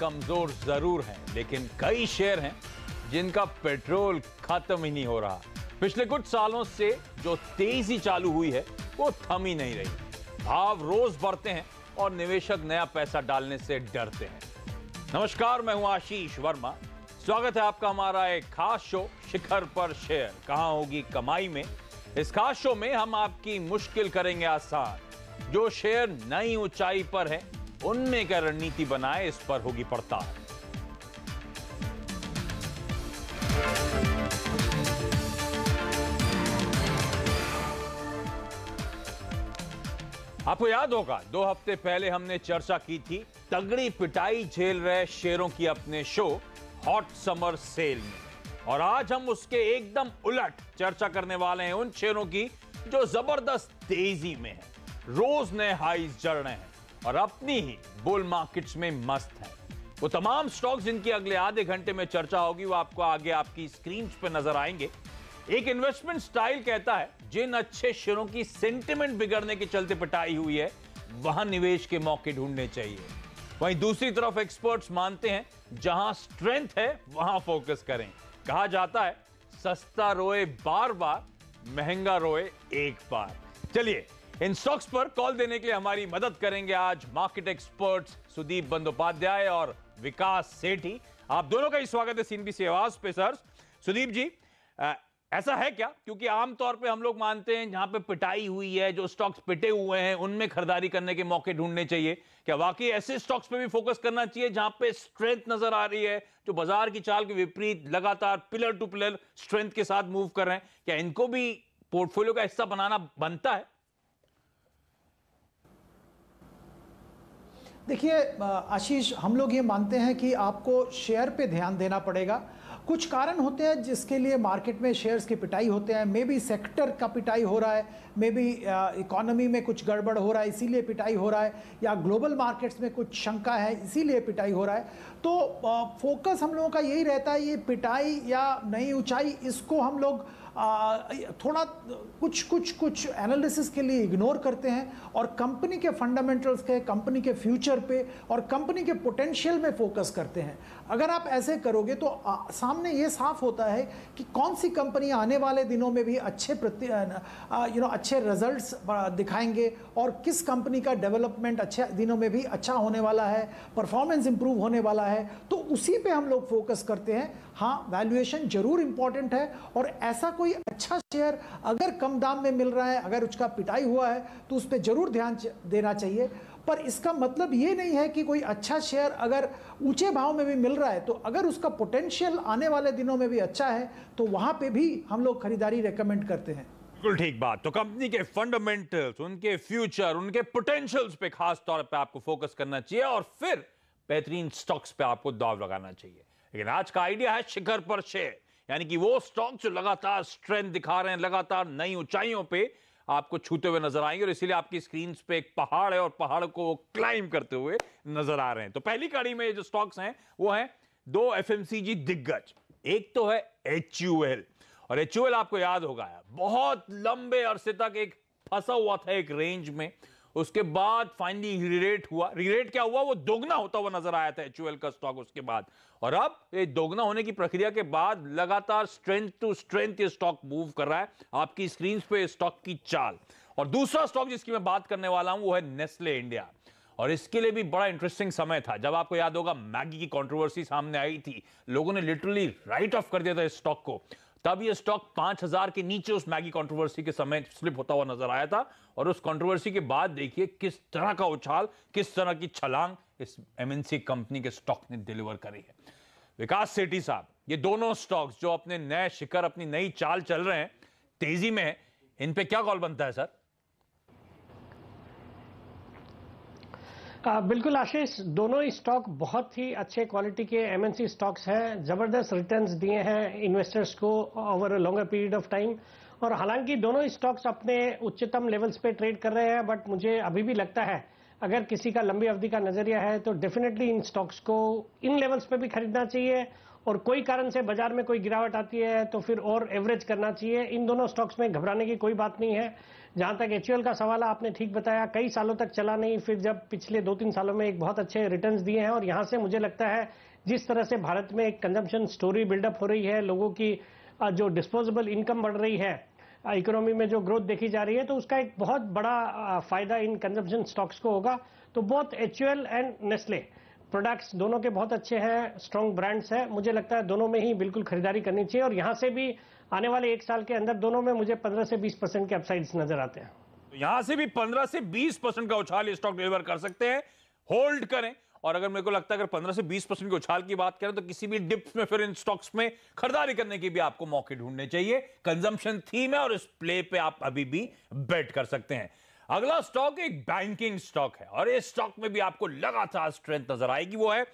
कमजोर जरूर हैं लेकिन कई शेयर हैं जिनका पेट्रोल खत्म ही नहीं हो रहा पिछले कुछ सालों से जो तेजी चालू हुई है वो थम ही नहीं रही भाव रोज बढ़ते हैं और निवेशक नया पैसा डालने से डरते हैं नमस्कार मैं हूं आशीष वर्मा स्वागत है आपका हमारा एक खास शो शिखर पर शेयर कहां होगी कमाई में इस खास शो में हम आपकी मुश्किल करेंगे आसान जो शेयर नई ऊंचाई पर है उनमें क्या रणनीति बनाए इस पर होगी पड़ताल आपको याद होगा दो हफ्ते पहले हमने चर्चा की थी तगड़ी पिटाई झेल रहे शेरों की अपने शो हॉट समर सेल में और आज हम उसके एकदम उलट चर्चा करने वाले हैं उन शेरों की जो जबरदस्त तेजी में है रोज नए हाइस जड़ रहे हैं और अपनी ही बुल मार्केट्स में मस्त है वो तमाम स्टॉक्स जिनकी अगले आधे घंटे में चर्चा होगी वो आपको आगे आपकी स्क्रीन पर नजर आएंगे एक इन्वेस्टमेंट स्टाइल कहता है जिन अच्छे शेयरों की सेंटिमेंट बिगड़ने के चलते पिटाई हुई है वहां निवेश के मौके ढूंढने चाहिए वहीं दूसरी तरफ एक्सपर्ट्स मानते हैं जहां स्ट्रेंथ है वहां फोकस करें कहा जाता है सस्ता रोए बार बार महंगा रोए एक बार चलिए इन स्टॉक्स पर कॉल देने के लिए हमारी मदद करेंगे आज मार्केट एक्सपर्ट सुदीप बंदोपाध्याय और विकास सेठी आप दोनों का ही स्वागत है सीनबीसी आवाज पे सर सुदीप जी आ, ऐसा है क्या क्योंकि आमतौर पे हम लोग मानते हैं जहां पे पिटाई हुई है जो स्टॉक्स पिटे हुए हैं उनमें खरीदारी करने के मौके ढूंढने चाहिए क्या वाकई ऐसे स्टॉक्स पे भी फोकस करना चाहिए जहां पे स्ट्रेंथ नजर आ रही है जो बाजार की चाल के विपरीत लगातार पिलर टू पिलर स्ट्रेंथ के साथ मूव कर रहे हैं क्या इनको भी पोर्टफोलियो का हिस्सा बनाना बनता है देखिए आशीष हम लोग ये मानते हैं कि आपको शेयर पे ध्यान देना पड़ेगा कुछ कारण होते हैं जिसके लिए मार्केट में शेयर्स की पिटाई होते हैं मे बी सेक्टर का पिटाई हो रहा है मे बी इकोनॉमी में कुछ गड़बड़ हो रहा है इसीलिए पिटाई हो रहा है या ग्लोबल मार्केट्स में कुछ शंका है इसीलिए पिटाई हो रहा है तो फोकस हम लोगों का यही रहता है ये पिटाई या नई ऊंचाई इसको हम लोग थोड़ा कुछ कुछ कुछ एनालिसिस के लिए इग्नोर करते हैं और कंपनी के फंडामेंटल्स के कंपनी के फ्यूचर पे और कंपनी के पोटेंशियल में फोकस करते हैं अगर आप ऐसे करोगे तो आ, सामने ये साफ होता है कि कौन सी कंपनी आने वाले दिनों में भी अच्छे प्रति यू नो अच्छे रिजल्ट्स दिखाएंगे और किस कंपनी का डेवलपमेंट अच्छे दिनों में भी अच्छा होने वाला है परफॉर्मेंस इंप्रूव होने वाला है तो उसी पर हम लोग फोकस करते हैं हाँ वैल्यूएशन जरूर इंपॉर्टेंट है और ऐसा कोई अच्छा शेयर अगर कम दाम में मिल रहा है अगर उसका पिटाई हुआ है तो उस पर ज़रूर ध्यान देना चाहिए पर इसका मतलब ये नहीं है कि कोई अच्छा शेयर अगर ऊंचे भाव में भी मिल रहा है तो अगर उसका पोटेंशियल आने वाले दिनों में भी अच्छा है तो वहाँ पे भी हम लोग खरीदारी रेकमेंड करते हैं बिल्कुल ठीक बात तो कंपनी के फंडामेंटल्स उनके फ्यूचर उनके पोटेंशियल्स पे खास तौर पे आपको फोकस करना चाहिए और फिर बेहतरीन स्टॉक्स पे आपको दाव लगाना चाहिए लेकिन आज का आइडिया है शिखर पर शेयर यानी कि वो स्टॉक जो लगातार स्ट्रेंथ दिखा रहे हैं लगातार नई ऊंचाइयों पे आपको छूते हुए नजर आएंगे और इसीलिए आपकी स्क्रीन पे एक पहाड़ है और पहाड़ को वो क्लाइम करते हुए नजर आ रहे हैं तो पहली कड़ी में जो स्टॉक्स हैं वो है दो एफ दिग्गज एक तो है एच और एच आपको याद होगा बहुत लंबे अरसे तक एक फंसा हुआ था एक रेंज में उसके बाद फाइनली रिरेट हुआ रिरेट क्या हुआ वो दोगुना होता हुआ नजर आया था एच का स्टॉक उसके बाद और अब ये दोगुना होने की प्रक्रिया के बाद लगातार स्ट्रेंथ टू स्ट्रेंथ ये स्टॉक मूव कर रहा है आपकी स्क्रीन पे स्टॉक की चाल और दूसरा स्टॉक जिसकी मैं बात करने वाला हूं वो है नेस्ले इंडिया और इसके लिए भी बड़ा इंटरेस्टिंग समय था जब आपको याद होगा मैगी की कंट्रोवर्सी सामने आई थी लोगों ने लिटरली राइट ऑफ कर दिया था इस स्टॉक को तब ये स्टॉक 5000 के नीचे उस मैगी कंट्रोवर्सी के समय स्लिप होता हुआ नजर आया था और उस कंट्रोवर्सी के बाद देखिए किस तरह का उछाल किस तरह की छलांग इस एमएनसी कंपनी के स्टॉक ने डिलीवर करी है विकास सेठी साहब ये दोनों स्टॉक्स जो अपने नए शिखर अपनी नई चाल चल रहे हैं तेजी में इन पे क्या कॉल बनता है सर आ, बिल्कुल आशीष दोनों स्टॉक बहुत ही अच्छे क्वालिटी के एमएनसी स्टॉक्स हैं जबरदस्त रिटर्न्स दिए हैं इन्वेस्टर्स को over a longer period of time और हालांकि दोनों स्टॉक्स अपने उच्चतम लेवल्स पे ट्रेड कर रहे हैं बट मुझे अभी भी लगता है अगर किसी का लंबी अवधि का नजरिया है तो डेफिनेटली इन स्टॉक्स को इन लेवल्स पे भी खरीदना चाहिए और कोई कारण से बाजार में कोई गिरावट आती है तो फिर और एवरेज करना चाहिए इन दोनों स्टॉक्स में घबराने की कोई बात नहीं है जहां तक एच का सवाल आपने ठीक बताया कई सालों तक चला नहीं फिर जब पिछले दो तीन सालों में एक बहुत अच्छे रिटर्न दिए हैं और यहाँ से मुझे लगता है जिस तरह से भारत में एक कंजम्पशन स्टोरी बिल्डअप हो रही है लोगों की जो डिस्पोजेबल इनकम बढ़ रही है इकोनॉमी में जो ग्रोथ देखी जा रही है तो उसका एक बहुत बड़ा फायदा इन कंजम्पशन स्टॉक्स को होगा तो बहुत एच एंड नेस्ले प्रोडक्ट्स दोनों के बहुत अच्छे हैं स्ट्रॉन्ग ब्रांड्स हैं मुझे लगता है दोनों में ही बिल्कुल खरीदारी करनी चाहिए और यहाँ से भी आने वाले एक साल के अंदर दोनों में मुझे 15 से 20 परसेंट के अपसाइड्स नजर आते हैं तो यहाँ से भी 15 से 20 परसेंट का उछाल स्टॉक डिलीवर कर सकते हैं होल्ड करें और अगर मेरे को लगता है अगर पंद्रह से बीस परसेंट की उछाल की बात करें तो किसी भी डिप्स में फिर इन स्टॉक्स में खरीदारी करने की भी आपको मौके ढूंढने चाहिए कंजम्पशन थीम है और इस प्ले पे आप अभी भी बैट कर सकते हैं अगला स्टॉक एक बैंकिंग स्टॉक है और इस स्टॉक में भी आपको लगातार स्ट्रेंथ नजर आएगी वो है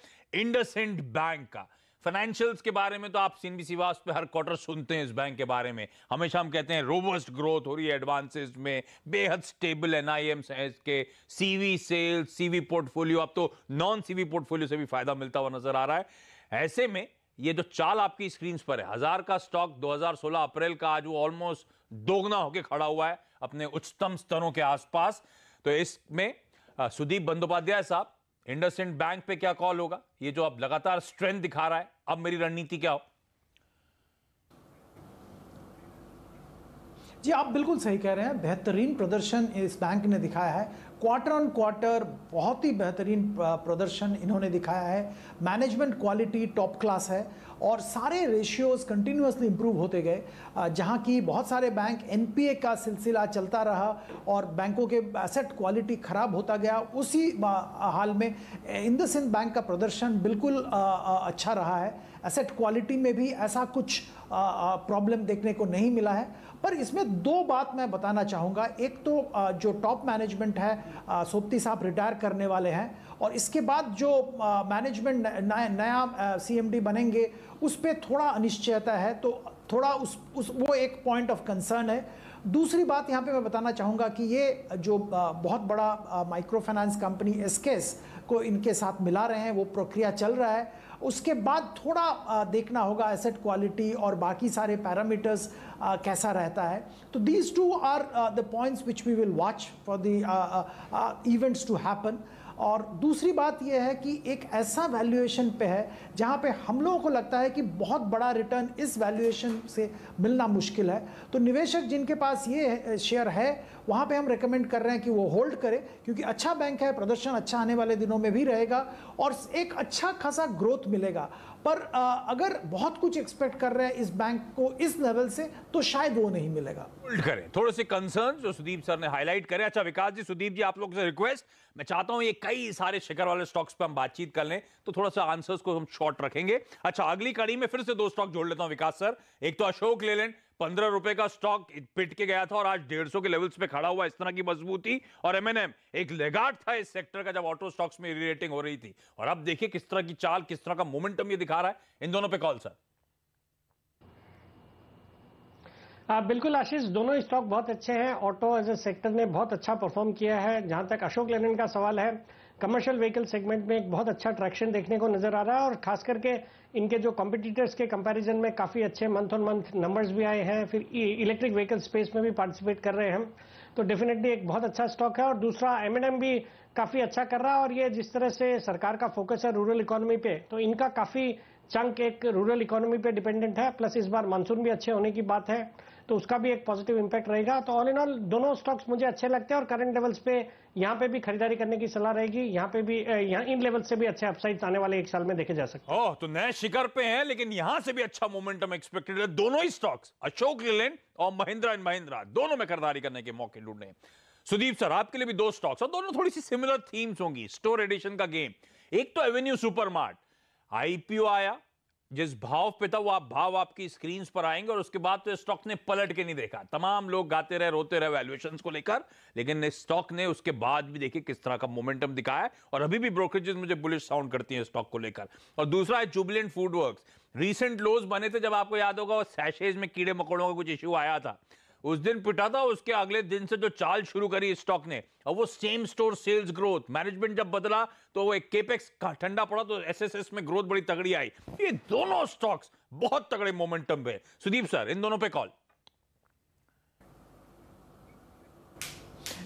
इंडसेंड बैंक का फाइनेंशियल्स के बारे में तो आप सीन बी सीवास पे हर क्वार्टर सुनते हैं इस बैंक के बारे में हमेशा हम कहते हैं रोबस्ट ग्रोथ हो रही है एडवांसेस में बेहद स्टेबल एन आई एम के सीवी सेल्स सीवी पोर्टफोलियो अब तो नॉन सीवी पोर्टफोलियो से भी फायदा मिलता हुआ नजर आ रहा है ऐसे में ये जो चाल आपकी स्क्रीन पर है हजार का स्टॉक 2016 अप्रैल का आज वो ऑलमोस्ट दोगुना होकर खड़ा हुआ है अपने उच्चतम स्तरों के आसपास तो इसमें सुदीप बंदोपाध्याय साहब इंडसइंड बैंक पे क्या कॉल होगा ये जो आप लगातार स्ट्रेंथ दिखा रहा है अब मेरी रणनीति क्या हो जी आप बिल्कुल सही कह रहे हैं बेहतरीन प्रदर्शन इस बैंक ने दिखाया है क्वार्टर ऑन क्वार्टर बहुत ही बेहतरीन प्रदर्शन इन्होंने दिखाया है मैनेजमेंट क्वालिटी टॉप क्लास है और सारे रेशियोज कंटिन्यूसली इम्प्रूव होते गए जहाँ की बहुत सारे बैंक एन का सिलसिला चलता रहा और बैंकों के एसेट क्वालिटी खराब होता गया उसी हाल में इंद सिंध बैंक का प्रदर्शन बिल्कुल अच्छा रहा है एसेट क्वालिटी में भी ऐसा कुछ प्रॉब्लम देखने को नहीं मिला है पर इसमें दो बात मैं बताना चाहूँगा एक तो जो टॉप मैनेजमेंट है सोप्ती साहब रिटायर करने वाले हैं और इसके बाद जो मैनेजमेंट नया सीएमडी बनेंगे उस पर थोड़ा अनिश्चयता है तो थोड़ा उस उस वो एक पॉइंट ऑफ कंसर्न है दूसरी बात यहाँ पे मैं बताना चाहूँगा कि ये जो बहुत बड़ा माइक्रो फाइनेंस कंपनी एसकेस को इनके साथ मिला रहे हैं वो प्रक्रिया चल रहा है उसके बाद थोड़ा देखना होगा एसेट क्वालिटी और बाकी सारे पैरामीटर्स कैसा रहता है तो these two are the points which we will watch for the events to happen और दूसरी बात यह है कि एक ऐसा वैल्यूएशन पे है जहाँ पे हम लोगों को लगता है कि बहुत बड़ा रिटर्न इस वैल्यूएशन से मिलना मुश्किल है तो निवेशक जिनके पास ये शेयर है वहाँ पे हम रेकमेंड कर रहे हैं कि वो होल्ड करें क्योंकि अच्छा बैंक है प्रदर्शन अच्छा आने वाले दिनों में भी रहेगा और एक अच्छा खासा ग्रोथ मिलेगा पर आ, अगर बहुत कुछ एक्सपेक्ट कर रहे हैं इस बैंक को इस लेवल से तो शायद वो नहीं मिलेगा करें थोड़े से कंसर्न जो सुदीप सर ने हाईलाइट करे अच्छा विकास जी सुदीप जी आप लोग से रिक्वेस्ट मैं चाहता हूं ये कई सारे शिखर वाले स्टॉक्स पर हम बातचीत कर लें तो थोड़ा सा आंसर्स को हम शॉर्ट रखेंगे अच्छा अगली कड़ी में फिर से दो स्टॉक जोड़ लेता हूं विकास सर एक तो अशोक लेलैंड पंद्रह रुपए का स्टॉक पिट के गया था और आज डेढ़ सौ के लेवल्स पे खड़ा हुआ इस तरह की मजबूती और एमएनएम एक लेगाट था इस सेक्टर का जब ऑटो स्टॉक्स में रिलेटिंग हो रही थी और अब देखिए किस तरह की चाल किस तरह का मोमेंटम ये दिखा रहा है इन दोनों पे कॉल सर आ, बिल्कुल आशीष दोनों स्टॉक बहुत अच्छे हैं ऑटो एज ए सेक्टर ने बहुत अच्छा परफॉर्म किया है जहां तक अशोक लेन का सवाल है कमर्शियल व्हीकल सेगमेंट में एक बहुत अच्छा ट्रैक्शन देखने को नजर आ रहा है और खास करके इनके जो कॉम्पिटिटर्स के कंपैरिजन में काफ़ी अच्छे मंथ ऑन मंथ नंबर्स भी आए हैं फिर इलेक्ट्रिक व्हीकल स्पेस में भी पार्टिसिपेट कर रहे हैं तो डेफिनेटली एक बहुत अच्छा स्टॉक है और दूसरा एम भी काफ़ी अच्छा कर रहा है और ये जिस तरह से सरकार का फोकस है रूरल इकोनॉमी पे तो इनका काफ़ी चंक एक रूरल इकोनॉमी पे डिपेंडेंट है प्लस इस बार मानसून भी अच्छे होने की बात है तो उसका भी एक पॉजिटिव इम्पैक्ट रहेगा तो ऑल इन ऑल दोनों स्टॉक्स मुझे अच्छे लगते हैं और करंट लेवल्स पे यहाँ पे भी खरीदारी करने की सलाह रहेगी यहाँ पे भी यहाँ इन लेवल से भी अच्छे अपसाइड आने वाले एक साल में देखे जा सकते हैं तो नए शिखर पे हैं लेकिन यहाँ से भी अच्छा मोमेंटम एक्सपेक्टेड है दोनों ही स्टॉक्स अशोक लेलैंड और महिंद्रा एंड महिंद्रा दोनों में खरीदारी करने के मौके ढूंढ सुदीप सर आपके लिए भी दो स्टॉक्स और दोनों थोड़ी सी सिमिलर थीम्स होंगी स्टोर एडिशन का गेम एक तो एवेन्यू सुपर आईपीओ आया जिस भाव पे था वो आप भाव आपकी स्क्रीन पर आएंगे और उसके बाद तो स्टॉक ने पलट के नहीं देखा तमाम लोग गाते रहे रोते रहे वैल्यूएशन को लेकर लेकिन स्टॉक ने उसके बाद भी देखिए किस तरह का मोमेंटम दिखाया और अभी भी ब्रोकरेजेस मुझे बुलिश साउंड करती हैं स्टॉक को लेकर और दूसरा है Jubilant food work recent lows बने थे जब आपको याद होगा सैशेज में कीड़े मकोड़ों का कुछ इश्यू आया था उस दिन पिटा था उसके अगले दिन से जो चाल शुरू करी स्टॉक ने और वो same store sales growth management जब बदला तो वो एक केपेक्स का ठंडा पड़ा तो एसएसएस में ग्रोथ बड़ी तगड़ी आई ये दोनों स्टॉक्स बहुत तगड़े मोमेंटम पे सुदीप सर इन दोनों पे कॉल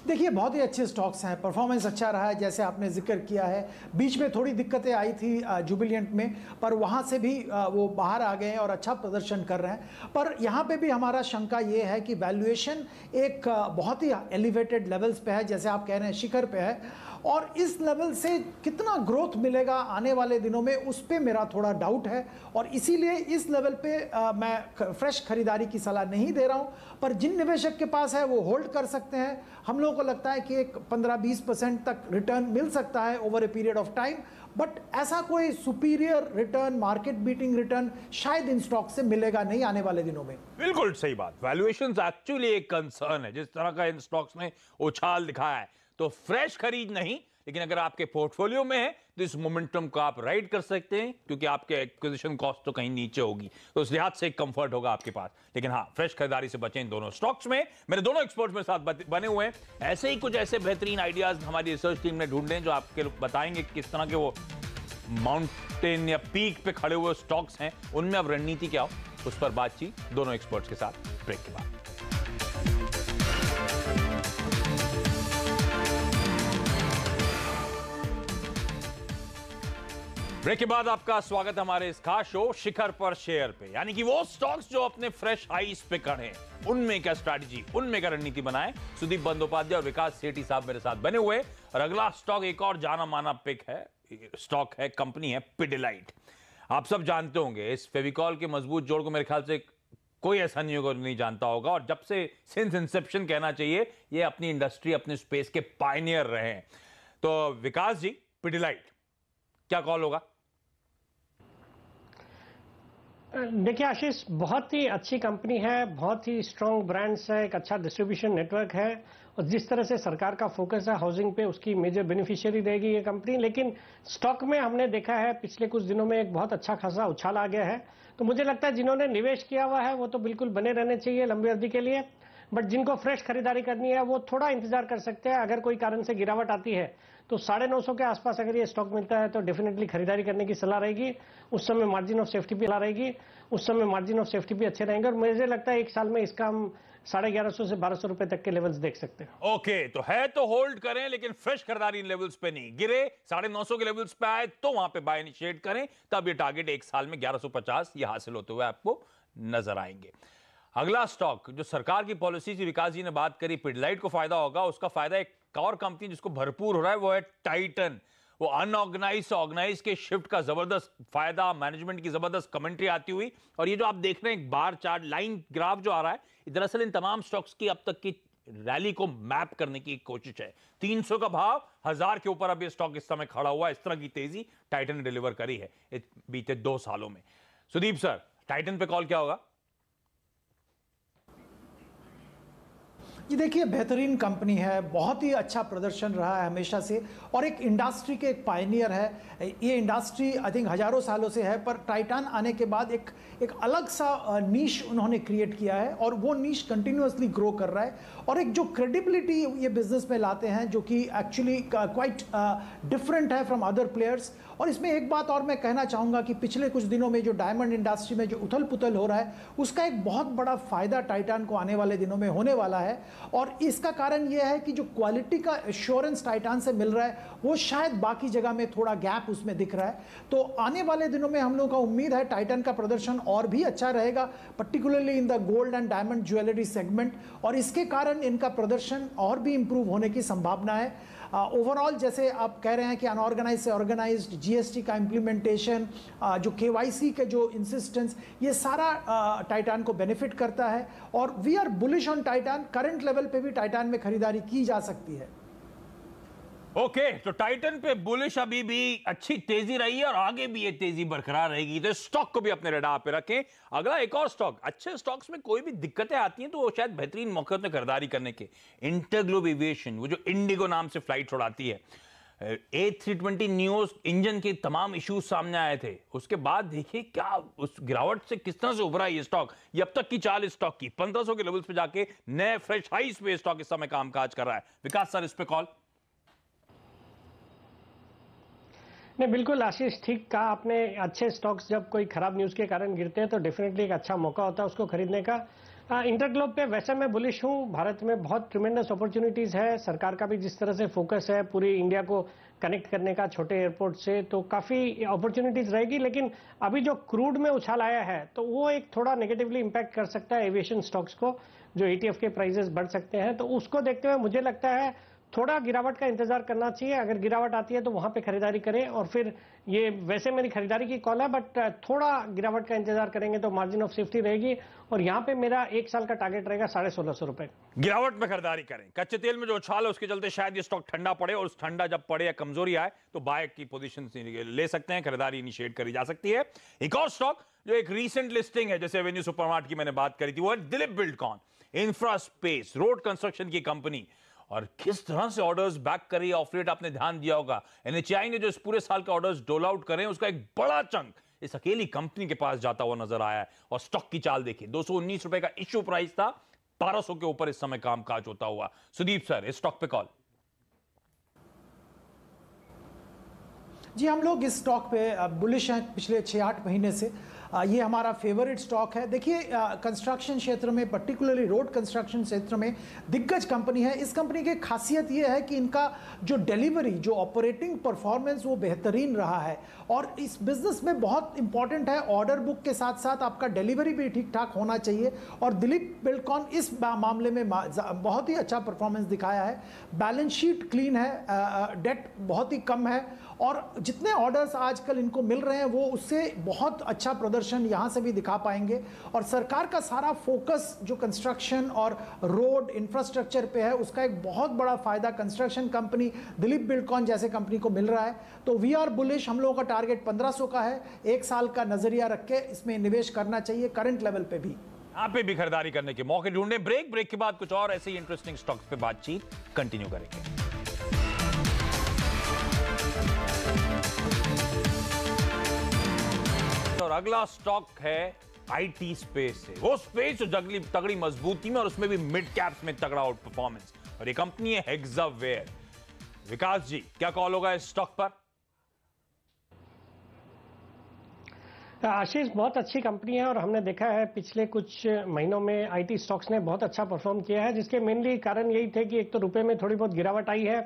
देखिए बहुत ही अच्छे स्टॉक्स हैं परफॉर्मेंस अच्छा रहा है जैसे आपने जिक्र किया है बीच में थोड़ी दिक्कतें आई थी जुबिलियंट में पर वहाँ से भी वो बाहर आ गए हैं और अच्छा प्रदर्शन कर रहे हैं पर यहाँ पे भी हमारा शंका ये है कि वैल्यूएशन एक बहुत ही एलिवेटेड लेवल्स पे है जैसे आप कह रहे हैं शिखर पर है और इस लेवल से कितना ग्रोथ मिलेगा आने वाले दिनों में उस पर मेरा थोड़ा डाउट है और इसीलिए इस लेवल पे आ, मैं फ्रेश खरीदारी की सलाह नहीं दे रहा हूँ पर जिन निवेशक के पास है वो होल्ड कर सकते हैं हम लोगों को लगता है कि एक पंद्रह बीस परसेंट तक रिटर्न मिल सकता है over a period of time but ऐसा कोई superior return market beating return शायद इन स्टॉक से मिलेगा नहीं आने वाले दिनों में बिल्कुल सही बात वैल्यूएशन एक्चुअली एक कंसर्न है जिस तरह का इन स्टॉक्स ने उछाल दिखाया है तो फ्रेश खरीद नहीं लेकिन अगर आपके पोर्टफोलियो में है तो इस मोमेंटम को आप राइड कर सकते हैं क्योंकि आपके एक्विजिशन कॉस्ट तो कहीं नीचे होगी तो उस लिहाज से एक कंफर्ट होगा आपके पास लेकिन हाँ फ्रेश खरीदारी से बचें दोनों स्टॉक्स में मेरे दोनों एक्सपर्ट्स में साथ बने हुए हैं ऐसे ही कुछ ऐसे बेहतरीन आइडियाज हमारी रिसर्च टीम ने ढूंढे जो आपके बताएंगे किस तरह के वो माउंटेन या पीक पे खड़े हुए स्टॉक्स हैं उनमें अब रणनीति क्या हो उस पर बातचीत दोनों एक्सपर्ट्स के साथ ब्रेक के बाद ब्रेक के बाद आपका स्वागत हमारे इस खास शो शिखर पर शेयर पे यानी कि वो स्टॉक्स जो अपने फ्रेश हाइस पे खड़े उनमें क्या स्ट्रैटेजी उनमें क्या रणनीति बनाए सुदीप बंदोपाध्याय और विकास सेठी साहब मेरे साथ बने हुए और अगला स्टॉक एक और जाना माना पिक है स्टॉक है कंपनी है पिडिलाइट आप सब जानते होंगे इस फेविकॉल के मजबूत जोड़ को मेरे ख्याल से कोई ऐसा नहीं होगा नहीं जानता होगा और जब से सिंस इंसेप्शन कहना चाहिए ये अपनी इंडस्ट्री अपने स्पेस के पाइनियर रहे तो विकास जी पिडिलाइट क्या कॉल होगा देखिए आशीष बहुत ही अच्छी कंपनी है बहुत ही स्ट्रांग ब्रांड्स है एक अच्छा डिस्ट्रीब्यूशन नेटवर्क है और जिस तरह से सरकार का फोकस है हाउसिंग पे उसकी मेजर बेनिफिशियरी देगी ये कंपनी लेकिन स्टॉक में हमने देखा है पिछले कुछ दिनों में एक बहुत अच्छा खासा उछाल आ गया है तो मुझे लगता है जिन्होंने निवेश किया हुआ है वो तो बिल्कुल बने रहने चाहिए लंबी अवधि के लिए बट जिनको फ्रेश खरीदारी करनी है वो थोड़ा इंतजार कर सकते हैं अगर कोई कारण से गिरावट आती है तो साढ़े नौ सौ के आसपास अगर ये स्टॉक मिलता है तो डेफिनेटली खरीदारी करने की सलाह रहेगी उस समय मार्जिन ऑफ सेफ्टी भी ला रहेगी उस समय मार्जिन ऑफ सेफ्टी भी अच्छे रहेंगे और मुझे लगता है एक साल में इसका हम साढ़े ग्यारह सौ से बारह सौ रुपए तक के लेवल्स देख सकते हैं ओके okay, तो है तो होल्ड करें लेकिन फ्रेश खरीदारी इन लेवल्स पे नहीं गिरे साढ़े नौ सौ के लेवल्स पे आए तो वहां पे बाय इनिशिएट करें तब ये टारगेट एक साल में ग्यारह सौ पचास ये हासिल होते हुए आपको नजर आएंगे अगला स्टॉक जो सरकार की पॉलिसी से विकास जी ने बात करी पिडलाइट को फायदा होगा उसका फायदा एक और कंपनी जिसको भरपूर हो रहा है वो है टाइटन वो अनऑर्गेनाइज से ऑर्गेनाइज के शिफ्ट का जबरदस्त फायदा मैनेजमेंट की जबरदस्त कमेंट्री आती हुई और ये जो आप देख रहे हैं बार चार्ट लाइन ग्राफ जो आ रहा है दरअसल इन तमाम स्टॉक्स की अब तक की रैली को मैप करने की कोशिश है 300 का भाव हजार के ऊपर अब ये स्टॉक इस समय खड़ा हुआ इस तरह की तेजी टाइटन ने डिलीवर करी है बीते दो सालों में सुदीप सर टाइटन पे कॉल क्या होगा ये देखिए बेहतरीन कंपनी है बहुत ही अच्छा प्रदर्शन रहा है हमेशा से और एक इंडस्ट्री के एक पाइनियर है ये इंडस्ट्री आई थिंक हज़ारों सालों से है पर टाइटान आने के बाद एक एक अलग सा नीश उन्होंने क्रिएट किया है और वो नीश कंटिन्यूसली ग्रो कर रहा है और एक जो क्रेडिबिलिटी ये बिज़नेस में लाते हैं जो कि एक्चुअली क्वाइट डिफरेंट है फ्रॉम अदर प्लेयर्स और इसमें एक बात और मैं कहना चाहूँगा कि पिछले कुछ दिनों में जो डायमंड इंडस्ट्री में जो उथल पुथल हो रहा है उसका एक बहुत बड़ा फ़ायदा टाइटान को आने वाले दिनों में होने वाला है और इसका कारण यह है कि जो क्वालिटी का एश्योरेंस टाइटान से मिल रहा है वो शायद बाकी जगह में थोड़ा गैप उसमें दिख रहा है तो आने वाले दिनों में हम लोगों का उम्मीद है टाइटन का प्रदर्शन और भी अच्छा रहेगा particularly in the gold and diamond jewellery segment और इसके कारण इनका प्रदर्शन और भी इम्प्रूव होने की संभावना है ओवरऑल जैसे आप कह रहे हैं कि अनऑर्गेनाइज से ऑर्गेनाइज जीएसटी का इम्प्लीमेंटेशन जो केवाईसी के जो इंसिस्टेंस ये सारा टाइटान को बेनिफिट करता है और we are bullish on Titan current level पे भी टाइटान में खरीदारी की जा सकती है ओके तो टाइटन पे बुलिश अभी भी अच्छी तेजी रही है और आगे भी ये तेजी बरकरार रहेगी तो स्टॉक को भी अपने रडार पे रखें अगला एक और स्टॉक अच्छे स्टॉक्स में कोई भी दिक्कतें आती हैं तो वो शायद बेहतरीन मौके होते खरीदारी करने के इंटरग्लोब एविएशन वो जो इंडिगो नाम से फ्लाइट छोड़ाती है A three twenty news engine के तमाम इश्यूज सामने आए थे उसके बाद देखिए क्या उस गिरावट से किस तरह से उभरा ये स्टॉक ये अब तक की चाल स्टॉक की पंद्रह सौ के लेवल्स पे जाके नए फ्रेश हाइस पे स्टॉक इस समय कामकाज कर रहा है विकास सर इस पे कॉल नहीं बिल्कुल आशीष ठीक कहा आपने अच्छे स्टॉक्स जब कोई खराब न्यूज के कारण गिरते हैं तो डेफिनेटली एक अच्छा मौका होता है उसको खरीदने का इंटरग्लोब पे वैसे मैं बुलिश हूँ भारत में बहुत ट्रिमेंडस अपॉर्चुनिटीज है सरकार का भी जिस तरह से फोकस है पूरी इंडिया को कनेक्ट करने का छोटे एयरपोर्ट से तो काफ़ी अपॉर्चुनिटीज रहेगी लेकिन अभी जो क्रूड में उछाल आया है तो वो एक थोड़ा नेगेटिवली इम्पैक्ट कर सकता है एविएशन स्टॉक्स को जो ईटीएफ e के प्राइजेस बढ़ सकते हैं तो उसको देखते हुए मुझे लगता है थोड़ा गिरावट का इंतजार करना चाहिए अगर गिरावट आती है तो वहां पे खरीदारी करें और फिर ये वैसे मेरी खरीदारी की कॉल है बट थोड़ा गिरावट का इंतजार करेंगे तो मार्जिन ऑफ सेफ्टी रहेगी और यहाँ पे मेरा एक साल का टारगेट रहेगा साढ़े सोलह सौ रुपए गिरावट में खरीदारी करें कच्चे तेल में जो उछाल है उसके चलते शायद ये स्टॉक ठंडा पड़े और उस ठंडा जब पड़े या कमजोरी आए तो बाय की पोजिशन ले सकते हैं खरीदारी इनिशिएट करी जा सकती है एक और स्टॉक जो एक रीसेंट लिस्टिंग है जैसे एवेन्यू सुपरमार्ट की मैंने बात करी थी वो है Dilip Buildcon infraspace road construction की कंपनी और किस तरह से ऑर्डर्स बैक करी ऑफ लेट आपने ध्यान दिया होगा एनएचआई ने जो इस पूरे साल का ऑर्डर्स डोल आउट करें उसका एक बड़ा चंक इस अकेली कंपनी के पास जाता हुआ नजर आया है और स्टॉक की चाल देखिए दो रुपए का इश्यू प्राइस था 1200 के ऊपर इस समय कामकाज होता हुआ सुदीप सर इस स्टॉक पे कॉल जी हम लोग इस स्टॉक पे बुलिश हैं पिछले छः आठ महीने से ये हमारा फेवरेट स्टॉक है देखिए कंस्ट्रक्शन क्षेत्र में पर्टिकुलरली रोड कंस्ट्रक्शन क्षेत्र में दिग्गज कंपनी है इस कंपनी की खासियत ये है कि इनका जो डिलीवरी जो ऑपरेटिंग परफॉर्मेंस वो बेहतरीन रहा है और इस बिजनेस में बहुत इंपॉर्टेंट है ऑर्डर बुक के साथ साथ आपका डिलीवरी भी ठीक ठाक होना चाहिए और दिलीप बिल्कॉन इस मामले में बहुत ही अच्छा परफॉर्मेंस दिखाया है बैलेंस शीट क्लीन है डेट बहुत ही कम है और जितने ऑर्डर्स आजकल इनको मिल रहे हैं वो उससे बहुत अच्छा प्रदर्शन यहाँ से भी दिखा पाएंगे और सरकार का सारा फोकस जो कंस्ट्रक्शन और रोड इंफ्रास्ट्रक्चर पे है उसका एक बहुत बड़ा फ़ायदा कंस्ट्रक्शन कंपनी दिलीप बिल्डकॉन जैसे कंपनी को मिल रहा है तो वी आर बुलिश हम लोगों का टारगेट पंद्रह का है एक साल का नज़रिया रख के इसमें निवेश करना चाहिए करंट लेवल पर भी आप पे भी खरीदारी करने के मौके ढूंढने ब्रेक ब्रेक के बाद कुछ और ऐसे ही इंटरेस्टिंग स्टॉक्स पे बातचीत कंटिन्यू करेंगे और अगला स्टॉक है आईटी स्पेस से वो स्पेस जो जगली तगड़ी मजबूती में और उसमें भी मिड कैप्स में तगड़ा आउट परफॉर्मेंस और ये कंपनी है हेक्सावेयर विकास जी क्या कॉल होगा इस स्टॉक पर आशीष बहुत अच्छी कंपनी है और हमने देखा है पिछले कुछ महीनों में आईटी स्टॉक्स ने बहुत अच्छा परफॉर्म किया है जिसके मेनली कारण यही थे कि एक तो रुपए में थोड़ी बहुत गिरावट आई है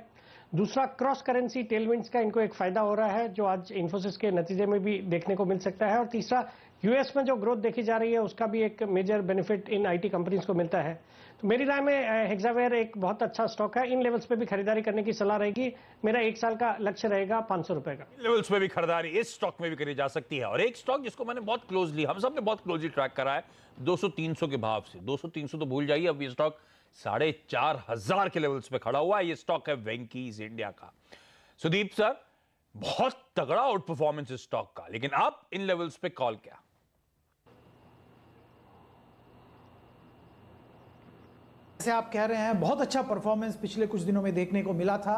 दूसरा क्रॉस करेंसी टेलमेंट्स का इनको एक फायदा हो रहा है जो आज इन्फोसिस के नतीजे में भी देखने को मिल सकता है और तीसरा यूएस में जो ग्रोथ देखी जा रही है उसका भी एक मेजर बेनिफिट इन आईटी कंपनीज को मिलता है तो मेरी राय में हेक्सावेयर एक बहुत अच्छा स्टॉक है इन लेवल्स पे भी खरीदारी करने की सलाह रहेगी मेरा एक साल का लक्ष्य रहेगा पांच सौ रुपए का लेवल्स पे भी खरीदारी इस स्टॉक में भी करी जा सकती है और एक स्टॉक जिसको मैंने बहुत क्लोजली हम सब ने बहुत क्लोजली ट्रैक करा है दो सौ के भाव से दो सौ तो भूल जाइए अब ये स्टॉक साढ़े चार हजार के लेवल्स पे खड़ा हुआ है ये स्टॉक है वेंकीज इंडिया का सुदीप सर बहुत तगड़ा आउट परफॉर्मेंस इस स्टॉक का लेकिन आप इन लेवल्स पे कॉल क्या जैसे आप कह रहे हैं बहुत अच्छा परफॉर्मेंस पिछले कुछ दिनों में देखने को मिला था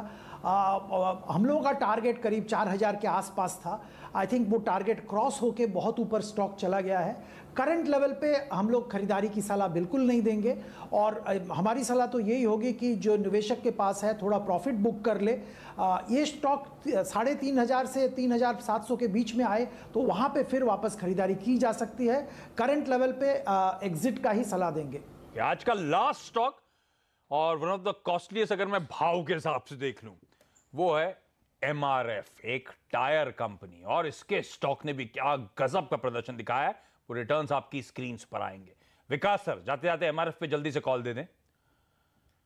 आ, आ, हम लोगों का टारगेट करीब 4000 के आसपास था आई थिंक वो टारगेट क्रॉस होके बहुत ऊपर स्टॉक चला गया है करंट लेवल पे हम लोग खरीदारी की सलाह बिल्कुल नहीं देंगे और हमारी सलाह तो यही होगी कि जो निवेशक के पास है थोड़ा प्रॉफिट बुक कर ले आ, ये स्टॉक साढ़े तीन हज़ार से तीन हज़ार सात सौ के बीच में आए तो वहाँ पे फिर वापस खरीदारी की जा सकती है करंट लेवल पे एग्जिट का ही सलाह देंगे आज का लास्ट स्टॉक और वन ऑफ द कॉस्टलीस्ट अगर मैं भाव के हिसाब से देख लूँ वो है एम एक टायर कंपनी और इसके स्टॉक ने भी क्या गजब का प्रदर्शन दिखाया वो रिटर्न आपकी स्क्रीन पर आएंगे विकास सर जाते जाते एम पे जल्दी से कॉल दे दें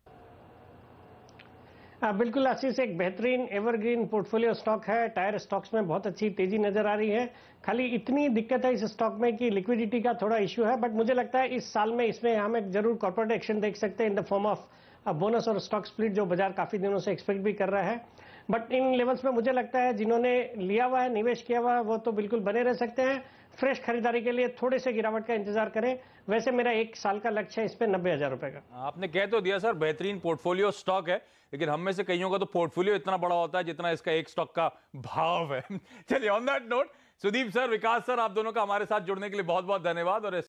आ, हाँ, बिल्कुल आशीष एक बेहतरीन एवरग्रीन पोर्टफोलियो स्टॉक है टायर स्टॉक्स में बहुत अच्छी तेजी नजर आ रही है खाली इतनी दिक्कत है इस स्टॉक में कि लिक्विडिटी का थोड़ा इश्यू है बट मुझे लगता है इस साल में इसमें हम एक जरूर कॉर्पोरेट एक्शन देख सकते हैं in the form of bonus और स्टॉक स्प्लिट जो बाजार काफी दिनों से एक्सपेक्ट भी कर रहा है बट इन लेवल्स में मुझे लगता है जिन्होंने लिया हुआ है निवेश किया हुआ है वो तो बिल्कुल बने रह सकते हैं फ्रेश खरीदारी के लिए थोड़े से गिरावट का इंतजार करें वैसे मेरा एक साल का लक्ष्य है इस पर नब्बे हजार रुपए का आपने कह तो दिया सर बेहतरीन पोर्टफोलियो स्टॉक है लेकिन हम में से कईयों का तो पोर्टफोलियो इतना बड़ा होता है जितना इसका एक स्टॉक का भाव है चलिए on that note Sudeep sir Vikas sir आप दोनों का हमारे साथ जुड़ने के लिए बहुत बहुत धन्यवाद और